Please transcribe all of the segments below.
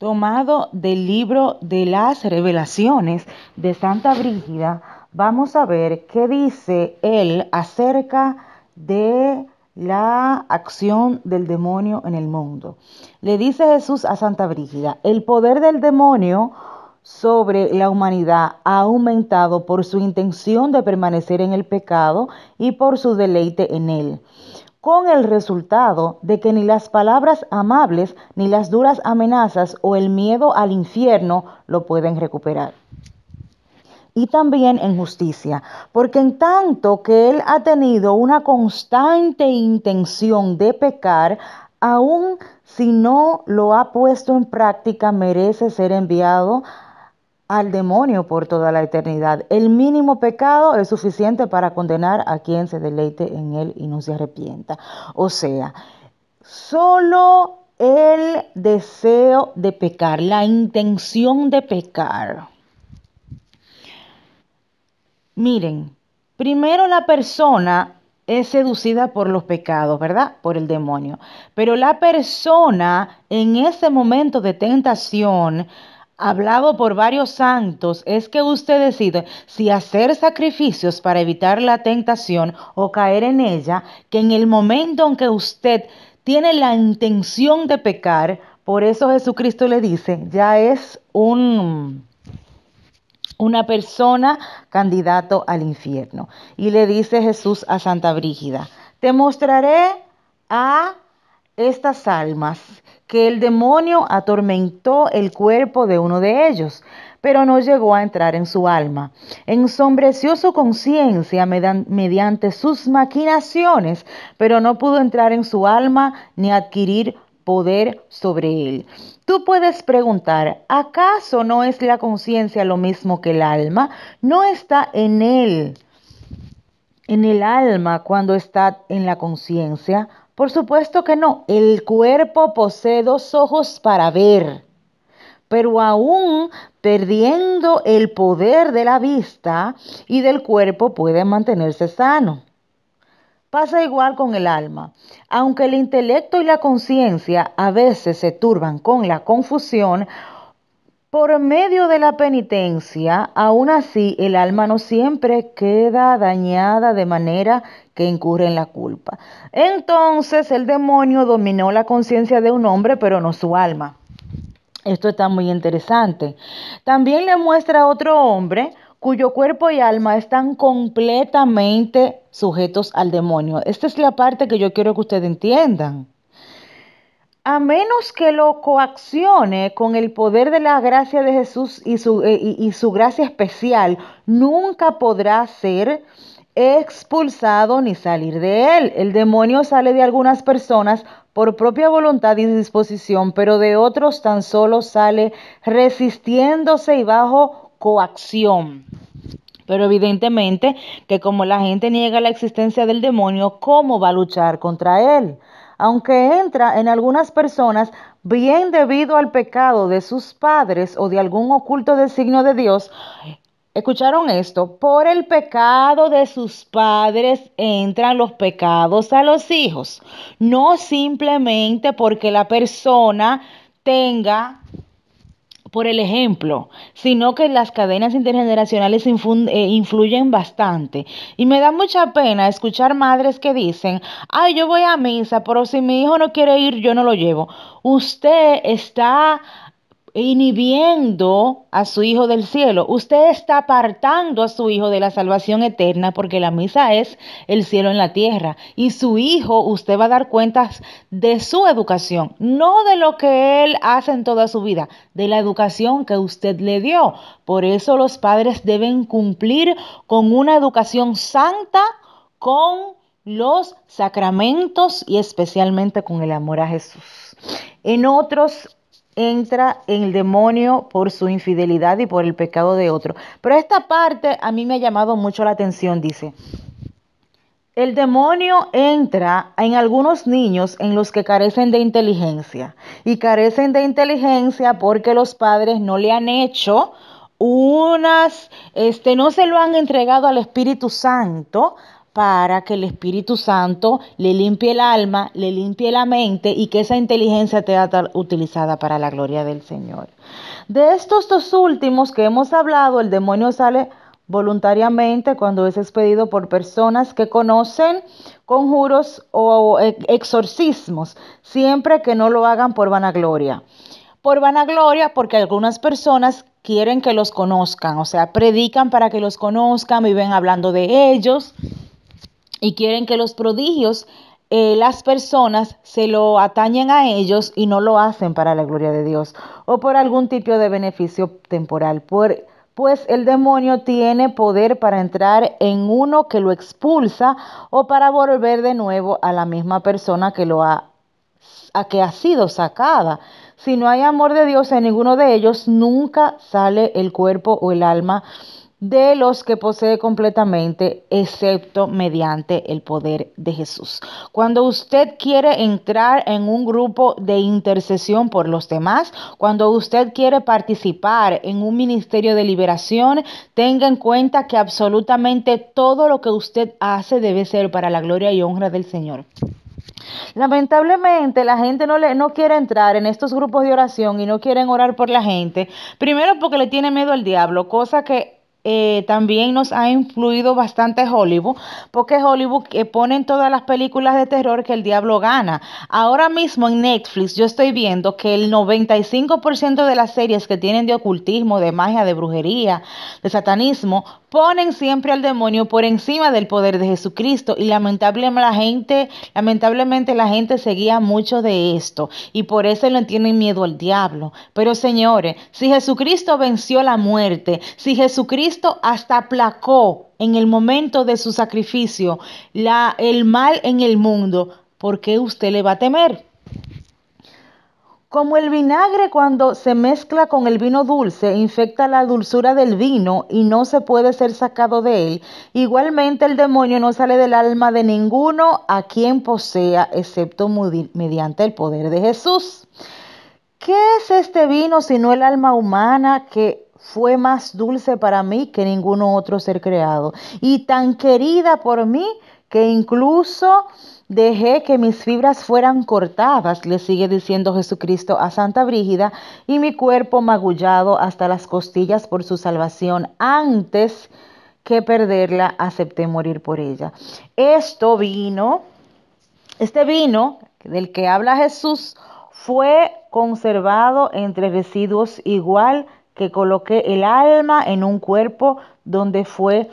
tomado del libro de las revelaciones de Santa Brígida, vamos a ver qué dice él acerca de la acción del demonio en el mundo. Le dice Jesús a Santa Brígida, el poder del demonio sobre la humanidad ha aumentado por su intención de permanecer en el pecado y por su deleite en él con el resultado de que ni las palabras amables, ni las duras amenazas o el miedo al infierno lo pueden recuperar. Y también en justicia, porque en tanto que él ha tenido una constante intención de pecar, aun si no lo ha puesto en práctica, merece ser enviado a al demonio por toda la eternidad. El mínimo pecado es suficiente para condenar a quien se deleite en él y no se arrepienta. O sea, solo el deseo de pecar, la intención de pecar. Miren, primero la persona es seducida por los pecados, ¿verdad? Por el demonio. Pero la persona en ese momento de tentación hablado por varios santos es que usted decide si hacer sacrificios para evitar la tentación o caer en ella, que en el momento en que usted tiene la intención de pecar, por eso Jesucristo le dice, ya es un una persona candidato al infierno. Y le dice Jesús a Santa Brígida, te mostraré a estas almas que el demonio atormentó el cuerpo de uno de ellos, pero no llegó a entrar en su alma. Ensombreció su conciencia mediante sus maquinaciones, pero no pudo entrar en su alma ni adquirir poder sobre él. Tú puedes preguntar, ¿acaso no es la conciencia lo mismo que el alma? No está en él, en el alma cuando está en la conciencia. Por supuesto que no. El cuerpo posee dos ojos para ver. Pero aún perdiendo el poder de la vista y del cuerpo puede mantenerse sano. Pasa igual con el alma. Aunque el intelecto y la conciencia a veces se turban con la confusión, por medio de la penitencia, aún así el alma no siempre queda dañada de manera que incurre en la culpa. Entonces el demonio dominó la conciencia de un hombre, pero no su alma. Esto está muy interesante. También le muestra a otro hombre cuyo cuerpo y alma están completamente sujetos al demonio. Esta es la parte que yo quiero que ustedes entiendan a menos que lo coaccione con el poder de la gracia de Jesús eh, y su, gracia especial, nunca podrá ser expulsado ni salir de él. El demonio sale de algunas personas por propia voluntad y disposición, pero de otros tan solo sale resistiéndose y bajo coacción. Pero evidentemente que como la gente niega la existencia del demonio, ¿cómo va a luchar contra él? aunque entra en algunas personas bien debido al pecado de sus padres o de algún oculto designio de Dios, Escucharon esto, por el pecado de sus padres entran los pecados a los hijos, no simplemente porque la persona tenga por el ejemplo, sino que las cadenas intergeneracionales eh, influyen bastante. Y me da mucha pena escuchar madres que dicen, ay, yo voy a misa, pero si mi hijo no quiere ir, yo no lo llevo. Usted está inhibiendo a su Hijo del cielo. Usted está apartando a su Hijo de la salvación eterna porque la misa es el cielo en la tierra. Y su Hijo, usted va a dar cuentas de su educación, no de lo que él hace en toda su vida, de la educación que usted le dio. Por eso los padres deben cumplir con una educación santa, con los sacramentos y especialmente con el amor a Jesús. En otros entra en el demonio por su infidelidad y por el pecado de otro. Pero esta parte a mí me ha llamado mucho la atención, dice. El demonio entra en algunos niños en los que carecen de inteligencia. Y carecen de inteligencia porque los padres no le han hecho unas, este, no se lo han entregado al Espíritu Santo para que el Espíritu Santo le limpie el alma, le limpie la mente y que esa inteligencia sea utilizada para la gloria del Señor. De estos dos últimos que hemos hablado, el demonio sale voluntariamente cuando es expedido por personas que conocen conjuros o exorcismos, siempre que no lo hagan por vanagloria. Por vanagloria, porque algunas personas quieren que los conozcan, o sea, predican para que los conozcan, ven hablando de ellos, y quieren que los prodigios, eh, las personas se lo atañen a ellos y no lo hacen para la gloria de Dios o por algún tipo de beneficio temporal. pues el demonio tiene poder para entrar en uno que lo expulsa o para volver de nuevo a la misma persona que lo ha a que ha sido sacada. Si no hay amor de Dios en ninguno de ellos, nunca sale el cuerpo o el alma de los que posee completamente, excepto mediante el poder de Jesús. Cuando usted quiere entrar en un grupo de intercesión por los demás, cuando usted quiere participar en un ministerio de liberación, tenga en cuenta que absolutamente todo lo que usted hace debe ser para la gloria y honra del Señor. Lamentablemente la gente no, le, no quiere entrar en estos grupos de oración y no quieren orar por la gente. Primero porque le tiene miedo al diablo, cosa que eh, también nos ha influido bastante Hollywood, porque Hollywood que eh, pone todas las películas de terror que el diablo gana. Ahora mismo en Netflix yo estoy viendo que el 95% de las series que tienen de ocultismo, de magia, de brujería, de satanismo, ponen siempre al demonio por encima del poder de Jesucristo y lamentablemente la gente, lamentablemente la gente seguía mucho de esto y por eso no tienen miedo al diablo. Pero señores, si Jesucristo venció la muerte, si Jesucristo Cristo hasta aplacó en el momento de su sacrificio la, el mal en el mundo, ¿por qué usted le va a temer? Como el vinagre cuando se mezcla con el vino dulce infecta la dulzura del vino y no se puede ser sacado de él, igualmente el demonio no sale del alma de ninguno a quien posea, excepto mediante el poder de Jesús. ¿Qué es este vino sino el alma humana que fue más dulce para mí que ninguno otro ser creado y tan querida por mí que incluso dejé que mis fibras fueran cortadas, le sigue diciendo Jesucristo a Santa Brígida, y mi cuerpo magullado hasta las costillas por su salvación. Antes que perderla, acepté morir por ella. Esto vino, este vino del que habla Jesús, fue conservado entre residuos igual que coloqué el alma en un cuerpo donde fue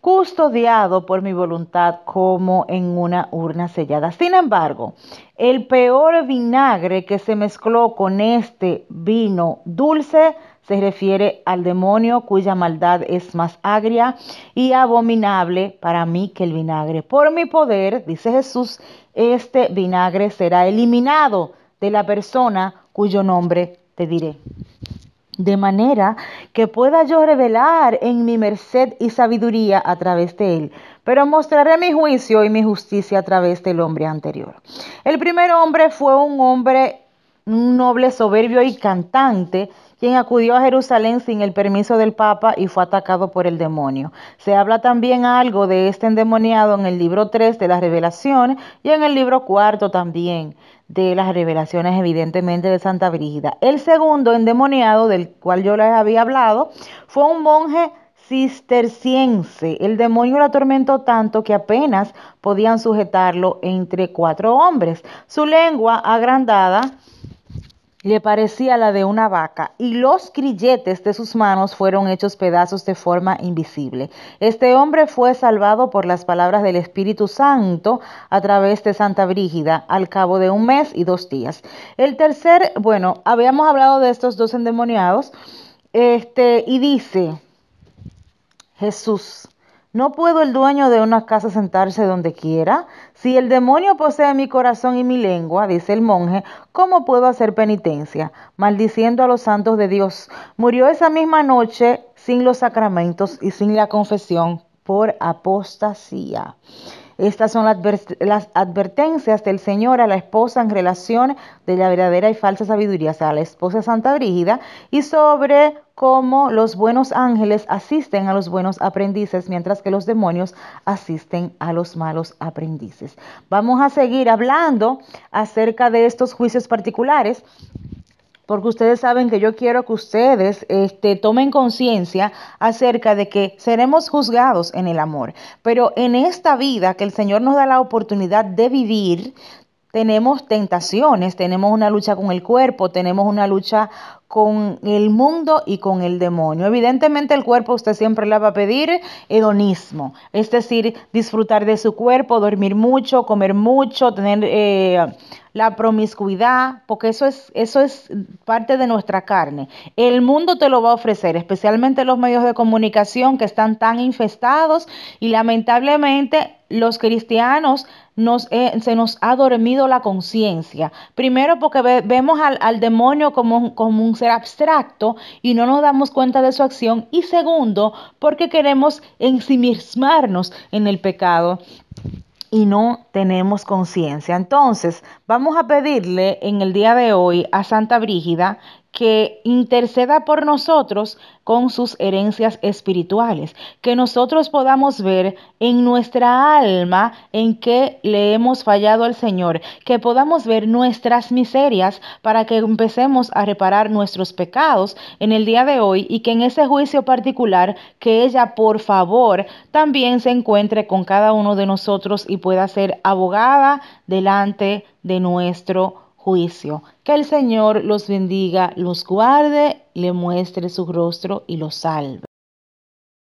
custodiado por mi voluntad como en una urna sellada. Sin embargo, el peor vinagre que se mezcló con este vino dulce se refiere al demonio cuya maldad es más agria y abominable para mí que el vinagre. Por mi poder, dice Jesús, este vinagre será eliminado de la persona cuyo nombre te diré de manera que pueda yo revelar en mi merced y sabiduría a través de él, pero mostraré mi juicio y mi justicia a través del hombre anterior. El primer hombre fue un hombre, un noble, soberbio y cantante, quien acudió a Jerusalén sin el permiso del Papa y fue atacado por el demonio. Se habla también algo de este endemoniado en el libro 3 de las Revelaciones y en el libro 4 también de las revelaciones evidentemente de Santa Brígida. El segundo endemoniado del cual yo les había hablado fue un monje cisterciense. El demonio lo atormentó tanto que apenas podían sujetarlo entre cuatro hombres. Su lengua agrandada le parecía la de una vaca, y los grilletes de sus manos fueron hechos pedazos de forma invisible. Este hombre fue salvado por las palabras del Espíritu Santo a través de Santa Brígida al cabo de un mes y dos días. El tercer, bueno, habíamos hablado de estos dos endemoniados, este, y dice Jesús, ¿No puedo el dueño de una casa sentarse donde quiera? Si el demonio posee mi corazón y mi lengua, dice el monje, ¿cómo puedo hacer penitencia? Maldiciendo a los santos de Dios. Murió esa misma noche sin los sacramentos y sin la confesión por apostasía. Estas son las advertencias del Señor a la esposa en relación de la verdadera y falsa sabiduría, a la esposa Santa Brígida, y sobre cómo los buenos ángeles asisten a los buenos aprendices, mientras que los demonios asisten a los malos aprendices. Vamos a seguir hablando acerca de estos juicios particulares porque ustedes saben que yo quiero que ustedes este, tomen conciencia acerca de que seremos juzgados en el amor. Pero en esta vida que el Señor nos da la oportunidad de vivir, tenemos tentaciones, tenemos una lucha con el cuerpo, tenemos una lucha con el mundo y con el demonio. Evidentemente el cuerpo usted siempre le va a pedir hedonismo, es decir, disfrutar de su cuerpo, dormir mucho, comer mucho, tener eh, la promiscuidad, porque eso es, eso es parte de nuestra carne. El mundo te lo va a ofrecer, especialmente los medios de comunicación que están tan infestados y lamentablemente los cristianos eh, se nos ha dormido la conciencia. Primero porque vemos al, demonio como, como, un ser abstracto y no nos damos cuenta de su acción. Y segundo, porque queremos ensimismarnos en el pecado. Y no tenemos conciencia. Entonces, vamos a pedirle en el día de hoy a Santa Brígida que interceda por nosotros con sus herencias espirituales, que nosotros podamos ver en nuestra alma en qué le hemos fallado al Señor, que podamos ver nuestras miserias para que empecemos a reparar nuestros pecados en el día de hoy y que en ese juicio particular que ella por favor también se encuentre con cada uno de nosotros y pueda ser abogada delante de nuestro juicio. Que el Señor los bendiga, los guarde, le muestre su rostro y los salve.